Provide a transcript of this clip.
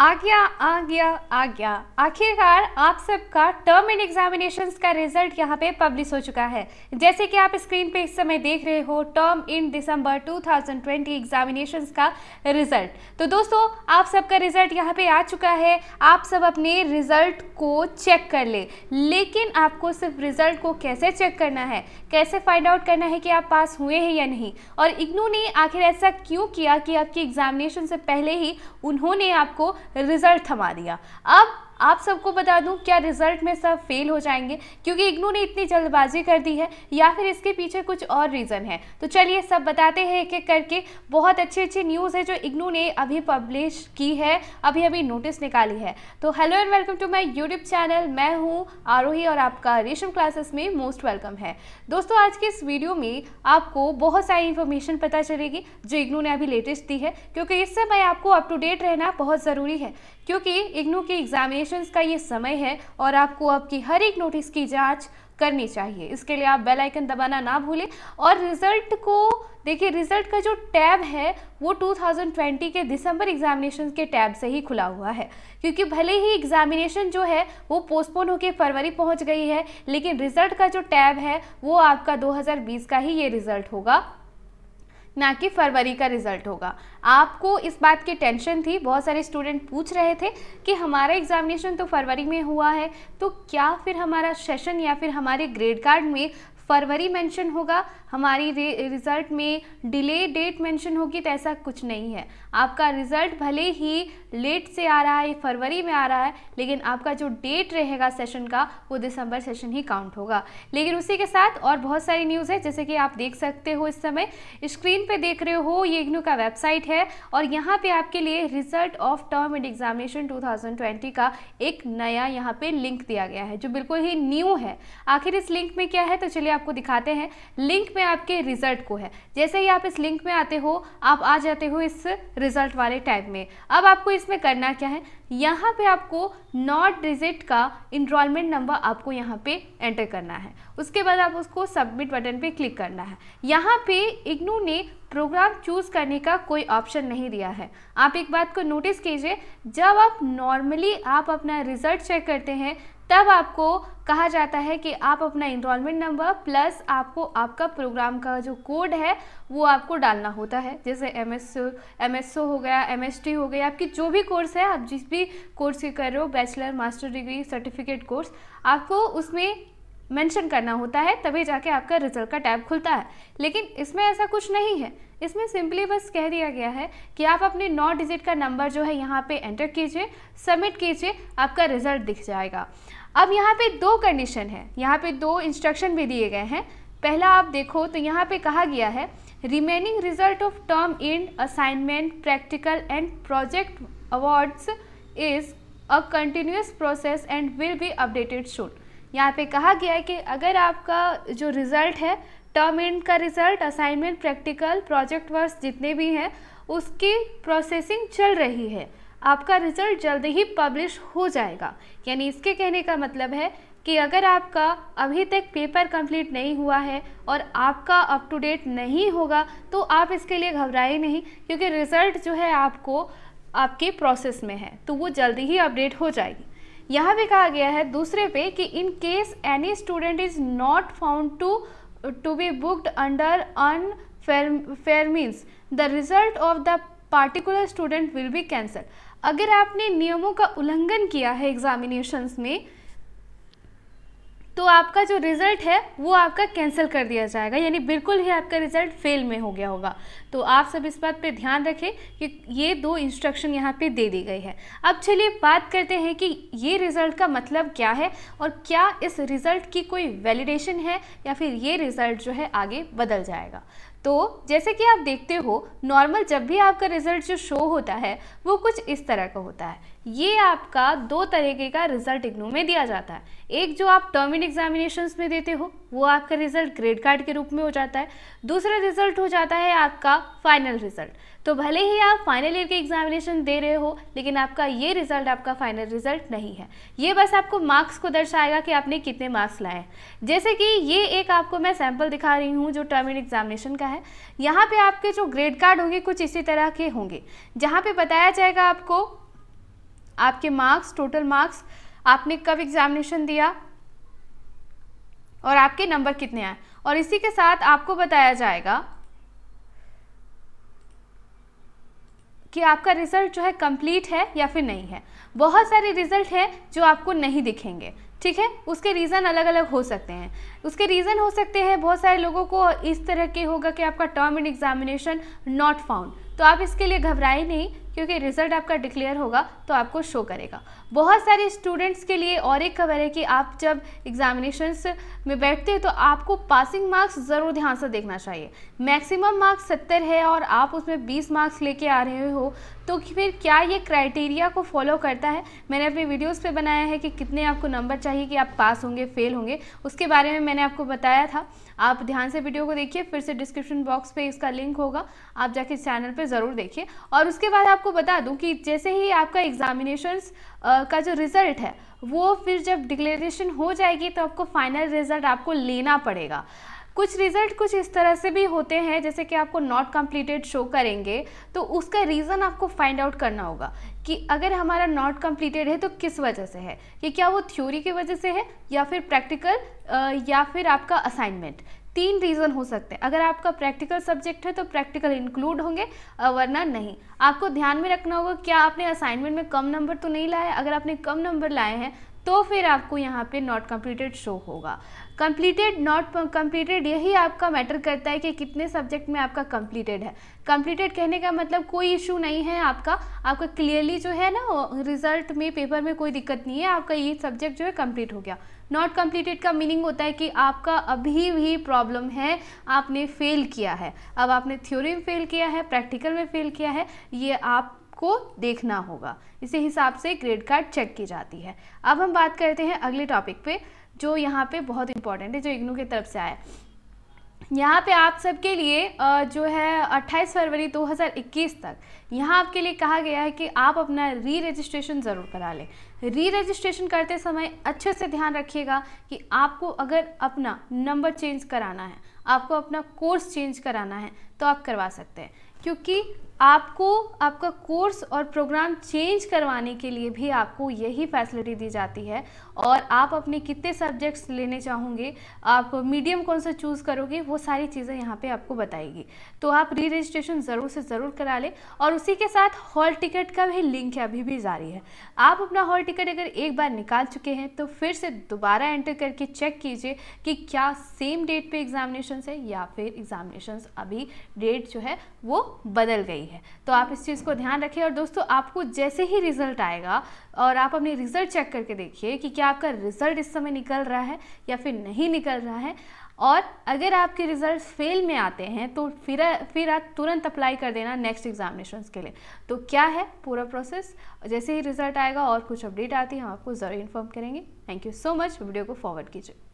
आ आ गया गया आ गया आखिरकार आप सबका टर्म एंड एग्जामिनेशन का रिजल्ट यहाँ पे पब्लिश हो चुका है जैसे कि आप स्क्रीन पे इस समय देख रहे हो टर्म इन दिसंबर 2020 एग्जामिनेशन का रिजल्ट तो दोस्तों आप सबका रिजल्ट यहाँ पे आ चुका है आप सब अपने रिजल्ट को चेक कर ले। लेकिन आपको सिर्फ रिजल्ट को कैसे चेक करना है कैसे फाइंड आउट करना है कि आप पास हुए हैं या नहीं और इग्नू ने आखिर ऐसा क्यों किया कि आपकी एग्जामिनेशन से पहले ही उन्होंने आपको रिज़ल्ट थमा दिया अब आप सबको बता दूं क्या रिजल्ट में सब फेल हो जाएंगे क्योंकि इग्नू ने इतनी जल्दबाजी कर दी है या फिर इसके पीछे कुछ और रीज़न है तो चलिए सब बताते हैं एक एक करके बहुत अच्छी अच्छी न्यूज़ है जो इग्नू ने अभी पब्लिश की है अभी अभी नोटिस निकाली है तो hello and welcome to my YouTube channel मैं हूँ आरोही और आपका रेशम क्लासेस में मोस्ट वेलकम है दोस्तों आज के इस वीडियो में आपको बहुत सारी इन्फॉर्मेशन पता चलेगी जो इग्नू ने अभी लेटेस्ट दी है क्योंकि इस समय आपको अप टू डेट रहना बहुत ज़रूरी है क्योंकि इग्नू की एग्जामिनेशन नोटिफिकेशंस का ये समय है और आपको आपकी हर एक नोटिस की जांच करनी चाहिए इसके लिए आप बेल आइकन दबाना ना भूलें और रिजल्ट को देखिए रिजल्ट का जो टैब है वो 2020 के दिसंबर एग्जामिनेशन के टैब से ही खुला हुआ है क्योंकि भले ही एग्जामिनेशन जो है वो पोस्टपोन होकर फरवरी पहुंच गई है लेकिन रिजल्ट का जो टैब है वो आपका 2020 का ही ये रिजल्ट होगा ना कि फरवरी का रिजल्ट होगा आपको इस बात की टेंशन थी बहुत सारे स्टूडेंट पूछ रहे थे कि हमारा एग्जामिनेशन तो फरवरी में हुआ है तो क्या फिर हमारा सेशन या फिर हमारे ग्रेड कार्ड में फरवरी मेंशन होगा हमारी रिज़ल्ट में डिले डेट मेंशन होगी तो ऐसा कुछ नहीं है आपका रिज़ल्ट भले ही लेट से आ रहा है फरवरी में आ रहा है लेकिन आपका जो डेट रहेगा सेशन का वो दिसंबर सेशन ही काउंट होगा लेकिन उसी के साथ और बहुत सारी न्यूज़ है जैसे कि आप देख सकते हो इस समय स्क्रीन पे देख रहे हो ये इग्नू का वेबसाइट है और यहाँ पे आपके लिए result of term end examination two का एक नया यहाँ पे लिंक दिया गया है जो बिल्कुल ही न्यू है आखिर इस लिंक में क्या है तो चलिए आपको दिखाते हैं लिंक में में आपके रिजल्ट को है जैसे ही आप इस लिंक में आते हो आप आ जाते हो इस रिजल्ट वाले टैब में अब आपको इसमें करना क्या है यहाँ पे आपको नॉट डिजिट का इनरोलमेंट नंबर आपको यहाँ पे एंटर करना है उसके बाद आप उसको सबमिट बटन पे क्लिक करना है यहाँ पे इग्नू ने प्रोग्राम चूज़ करने का कोई ऑप्शन नहीं दिया है आप एक बात को नोटिस कीजिए जब आप नॉर्मली आप अपना रिज़ल्ट चेक करते हैं तब आपको कहा जाता है कि आप अपना इनरोलमेंट नंबर प्लस आपको आपका प्रोग्राम का जो कोड है वो आपको डालना होता है जैसे M S M S O हो गया एम एस टी हो गया आपकी जो भी कोर्स है आप जिस भी कोर्स के कर रहे हो bachelor master degree certificate course आपको उसमें मेंशन करना होता है तभी जाके आपका रिजल्ट का टैब खुलता है लेकिन इसमें ऐसा कुछ नहीं है इसमें सिंपली बस कह दिया गया है कि आप अपने नौ डिजिट का नंबर जो है यहाँ पे एंटर कीजिए सबमिट कीजिए आपका रिजल्ट दिख जाएगा अब यहाँ पे दो कंडीशन है यहाँ पे दो इंस्ट्रक्शन भी दिए गए हैं पहला आप देखो तो यहाँ पे कहा गया है remaining result of term end assignment practical and project awards is a continuous process and will be updated shoot यहाँ पे कहा गया है कि अगर आपका जो रिज़ल्ट है टर्म एंड का result assignment practical project awards जितने भी हैं उसकी प्रोसेसिंग चल रही है आपका रिजल्ट जल्द ही पब्लिश हो जाएगा यानी इसके कहने का मतलब है कि अगर आपका अभी तक पेपर कंप्लीट नहीं हुआ है और आपका अप टू डेट नहीं होगा तो आप इसके लिए घबराए नहीं क्योंकि रिज़ल्ट जो है आपको आपके प्रोसेस में है तो वो जल्दी ही अपडेट हो जाएगी यहाँ भी कहा गया है दूसरे पे कि in case any student is not found to to be booked under unfair means the result of the particular student will be cancel अगर आपने नियमों का उल्लंघन किया है एग्जामिनेशंस में तो आपका जो रिज़ल्ट है वो आपका कैंसिल कर दिया जाएगा यानी बिल्कुल ही आपका रिज़ल्ट फेल में हो गया होगा तो आप सब इस बात पे ध्यान रखें कि ये दो इंस्ट्रक्शन यहाँ पे दे दी गई है अब चलिए बात करते हैं कि ये रिज़ल्ट का मतलब क्या है और क्या इस रिज़ल्ट की कोई वैलिडेशन है या फिर ये रिज़ल्ट जो है आगे बदल जाएगा तो जैसे कि आप देखते हो नॉर्मल जब भी आपका रिजल्ट जो शो होता है वो कुछ इस तरह का होता है ये आपका दो तरीके का रिजल्ट इग्नू में दिया जाता है एक जो आप टर्म इन एग्जामिनेशन में देते हो वो आपका रिजल्ट ग्रेड कार्ड के रूप में हो जाता है दूसरा रिजल्ट हो जाता है आपका फाइनल रिजल्ट तो भले ही आप फाइनल ईयर के एग्जामिनेशन दे रहे हो लेकिन आपका ये रिजल्ट आपका फाइनल रिजल्ट नहीं है ये बस आपको मार्क्स को दर्शाएगा कि आपने कितने मार्क्स लाए जैसे कि ये एक आपको मैं सैंपल दिखा रही हूँ जो टर्म इन एग्जामिनेशन का है यहाँ पे आपके जो ग्रेड कार्ड होंगे कुछ इसी तरह के होंगे जहाँ पे बताया जाएगा आपको आपके मार्क्स टोटल मार्क्स आपने कब एग्जामिनेशन दिया और आपके नंबर कितने आए और इसी के साथ आपको बताया जाएगा कि आपका रिजल्ट जो है कंप्लीट है या फिर नहीं है बहुत सारे रिजल्ट हैं जो आपको नहीं दिखेंगे ठीक है उसके रीज़न अलग अलग हो सकते हैं उसके रीज़न हो सकते हैं बहुत सारे लोगों को इस तरह के होगा कि आपका term end examination not found तो आप इसके लिए घबराए नहीं क्योंकि रिजल्ट आपका डिक्लेयर होगा तो आपको शो करेगा बहुत सारे स्टूडेंट्स के लिए और एक खबर है कि आप जब एग्जामिनेशंस में बैठते हो तो आपको पासिंग मार्क्स ज़रूर ध्यान से देखना चाहिए मैक्सिमम मार्क्स सत्तर है और आप उसमें बीस मार्क्स लेके आ रहे हो तो फिर क्या ये क्राइटेरिया को फॉलो करता है मैंने अपनी वीडियोस पे बनाया है कि कितने आपको नंबर चाहिए कि आप पास होंगे फेल होंगे उसके बारे में मैंने आपको बताया था आप ध्यान से वीडियो को देखिए फिर से डिस्क्रिप्शन बॉक्स पे इसका लिंक होगा आप जाके चैनल पर ज़रूर देखिए और उसके बाद आपको बता दूँ कि जैसे ही आपका एग्जामिनेशन का जो रिज़ल्ट है वो फिर जब डिक्लेरेशन हो जाएगी तो आपको फाइनल रिज़ल्ट आपको लेना पड़ेगा कुछ रिजल्ट कुछ इस तरह से भी होते हैं जैसे कि आपको नॉट कम्प्लीटेड शो करेंगे तो उसका रीज़न आपको फाइंड आउट करना होगा कि अगर हमारा नॉट कम्प्लीटेड है तो किस वजह से है कि क्या वो थ्योरी की वजह से है या फिर प्रैक्टिकल या फिर आपका असाइनमेंट तीन रीज़न हो सकते हैं अगर आपका प्रैक्टिकल सब्जेक्ट है तो प्रैक्टिकल इंक्लूड होंगे वरना नहीं आपको ध्यान में रखना होगा क्या आपने असाइनमेंट में कम नंबर तो नहीं लाया अगर आपने कम नंबर लाए हैं तो फिर आपको यहाँ पे नॉट कम्प्लीटेड शो होगा कम्प्लीटेड नॉट कम्प्लीटेड यही आपका मैटर करता है कि कितने सब्जेक्ट में आपका कम्प्लीटेड है कम्प्लीटेड कहने का मतलब कोई इशू नहीं है आपका आपका क्लियरली जो है ना रिजल्ट में पेपर में कोई दिक्कत नहीं है आपका ये सब्जेक्ट जो है कम्प्लीट हो गया नॉट कम्प्लीटेड का मीनिंग होता है कि आपका अभी भी प्रॉब्लम है आपने फेल किया है अब आपने थ्योरी में फेल किया है प्रैक्टिकल में फेल किया है ये आप आपको देखना होगा इसी हिसाब से ग्रेड कार्ड चेक की जाती है अब हम बात करते हैं अगले टॉपिक पे जो यहाँ पे बहुत इंपॉर्टेंट है जो इग्नू की तरफ से आया यहाँ पे आप सबके लिए जो है 28 फरवरी 2021 तक यहाँ आपके लिए कहा गया है कि आप अपना री रजिस्ट्रेशन ज़रूर करा लें री रजिस्ट्रेशन करते समय अच्छे से ध्यान रखिएगा कि आपको अगर अपना नंबर चेंज कराना है आपको अपना कोर्स चेंज कराना है तो आप करवा सकते हैं क्योंकि आपको आपका कोर्स और प्रोग्राम चेंज करवाने के लिए भी आपको यही फैसिलिटी दी जाती है और आप अपने कितने सब्जेक्ट्स लेने चाहोगे आप मीडियम कौन सा चूज़ करोगे वो सारी चीज़ें यहाँ पे आपको बताएगी तो आप री रजिस्ट्रेशन ज़रूर से ज़रूर करा लें और उसी के साथ हॉल टिकट का भी लिंक अभी भी जारी है आप अपना हॉल टिकट अगर एक बार निकाल चुके हैं तो फिर से दोबारा एंटर करके चेक कीजिए कि क्या सेम डेट पर एग्ज़ामिनेशन है या फिर एग्ज़ामिनेशन अभी डेट जो है वो बदल गई है तो आप इस चीज़ को ध्यान रखिए और दोस्तों आपको जैसे ही रिज़ल्ट आएगा और आप अपने रिज़ल्ट चेक करके देखिए कि क्या आपका रिज़ल्ट इस समय निकल रहा है या फिर नहीं निकल रहा है और अगर आपके रिज़ल्ट फेल में आते हैं तो फिर फिर आप तुरंत अप्लाई कर देना नेक्स्ट एग्जामिनेशन के लिए तो क्या है पूरा प्रोसेस जैसे ही रिज़ल्ट आएगा और कुछ अपडेट आती है हम आपको ज़रूर इन्फॉर्म करेंगे thank you so much video को फॉरवर्ड कीजिए